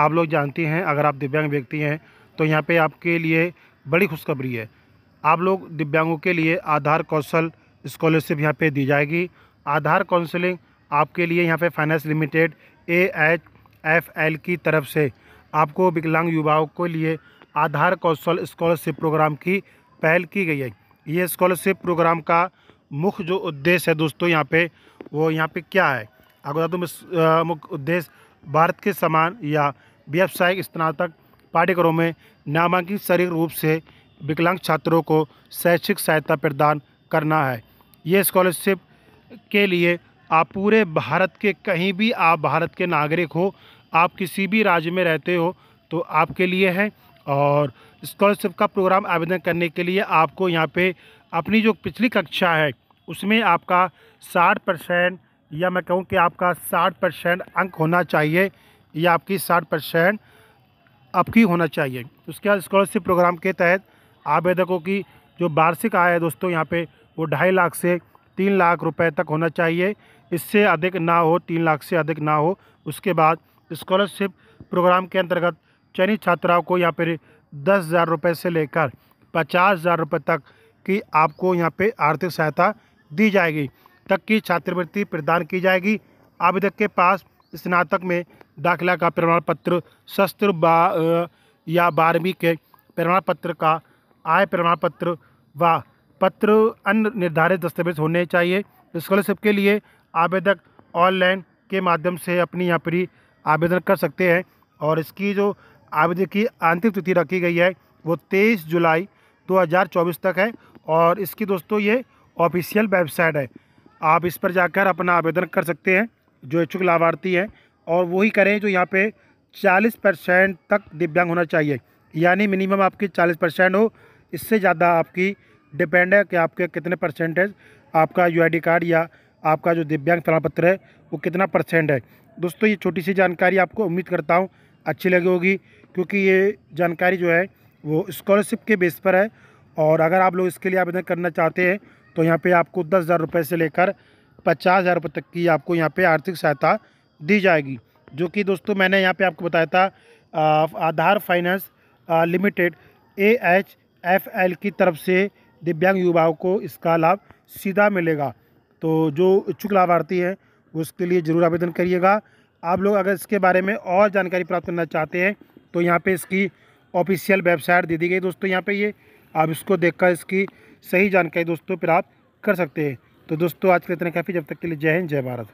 आप लोग जानते हैं अगर आप दिव्यांग व्यक्ति हैं तो यहाँ पे आपके लिए बड़ी खुशखबरी है आप लोग दिव्यांगों के लिए आधार कौशल स्कॉलरशिप यहाँ पे दी जाएगी आधार काउंसलिंग आपके लिए यहाँ पे finance limited A H F L की तरफ से आपको विकलांग युवाओं के लिए आधार कौशल स्कॉलरशिप प्रोग्राम की पहल की गई है ये स्कॉलरशिप प्रोग्राम का मुख्य जो उद्देश्य है दोस्तों यहाँ पे वो यहाँ पे क्या है आपको बता दूँ मुख्य उद्देश्य भारत के समान या व्यावसायिक स्नातक पाठ्यक्रमों में नामांकित शरीर रूप से विकलांग छात्रों को शैक्षिक सहायता प्रदान करना है ये स्कॉलरशिप के लिए आप पूरे भारत के कहीं भी आप भारत के नागरिक हो आप किसी भी राज्य में रहते हो तो आपके लिए है और स्कॉलरशिप का प्रोग्राम आवेदन करने के लिए आपको यहाँ पे अपनी जो पिछली कक्षा है उसमें आपका साठ परसेंट या मैं कहूँ कि आपका साठ परसेंट अंक होना चाहिए या आपकी साठ परसेंट आपकी होना चाहिए उसके बाद स्कॉलरशिप प्रोग्राम के तहत आवेदकों की जो वार्षिक आय है दोस्तों यहाँ पर वो ढाई लाख से तीन लाख रुपये तक होना चाहिए इससे अधिक ना हो तीन लाख से अधिक ना हो उसके बाद स्कॉलरशिप प्रोग्राम के अंतर्गत चयनित छात्राओं को यहाँ पर दस हज़ार रुपये से लेकर पचास हज़ार रुपये तक की आपको यहाँ पे आर्थिक सहायता दी जाएगी तक की छात्रवृत्ति प्रदान की जाएगी आवेदक के पास स्नातक में दाखिला का प्रमाण पत्र शस्त्र बा, या बारहवीं के प्रमाण पत्र का आय प्रमाण पत्र व पत्र अन्य निर्धारित दस्तावेज होने चाहिए स्कॉलरशिप के लिए आवेदक ऑनलाइन के माध्यम से अपनी यहाँ पर आवेदन कर सकते हैं और इसकी जो आवेदन की अंतिम तिथि रखी गई है वो 23 जुलाई 2024 तक है और इसकी दोस्तों ये ऑफिशियल वेबसाइट है आप इस पर जाकर अपना आवेदन कर सकते हैं जो इच्छुक लाभार्थी है और वही करें जो यहाँ पे 40 परसेंट तक दिव्यांग होना चाहिए यानी मिनिमम आपकी 40 परसेंट हो इससे ज़्यादा आपकी डिपेंड है कि आपके कितने परसेंटेज आपका यू कार्ड या आपका जो दिव्यांग प्रमाण पत्र है वो कितना परसेंट है दोस्तों ये छोटी सी जानकारी आपको उम्मीद करता हूँ अच्छी लगी होगी क्योंकि ये जानकारी जो है वो स्कॉलरशिप के बेस पर है और अगर आप लोग इसके लिए आवेदन करना चाहते हैं तो यहाँ पे आपको दस हज़ार रुपये से लेकर पचास हज़ार रुपये तक की आपको यहाँ पे आर्थिक सहायता दी जाएगी जो कि दोस्तों मैंने यहाँ पे आपको बताया था Aadhar finance limited A H F L की तरफ से दिव्यांग युवाओं को इसका लाभ सीधा मिलेगा तो जो इच्छुक लाभार्थी हैं उसके लिए ज़रूर आवेदन करिएगा आप लोग अगर इसके बारे में और जानकारी प्राप्त करना चाहते हैं तो यहाँ पे इसकी ऑफिशियल वेबसाइट दे दी गई दोस्तों यहाँ पे ये यह आप इसको देखकर इसकी सही जानकारी दोस्तों प्राप्त कर सकते हैं तो दोस्तों आज के इतने काफ़ी जब तक के लिए जय हिंद जय भारत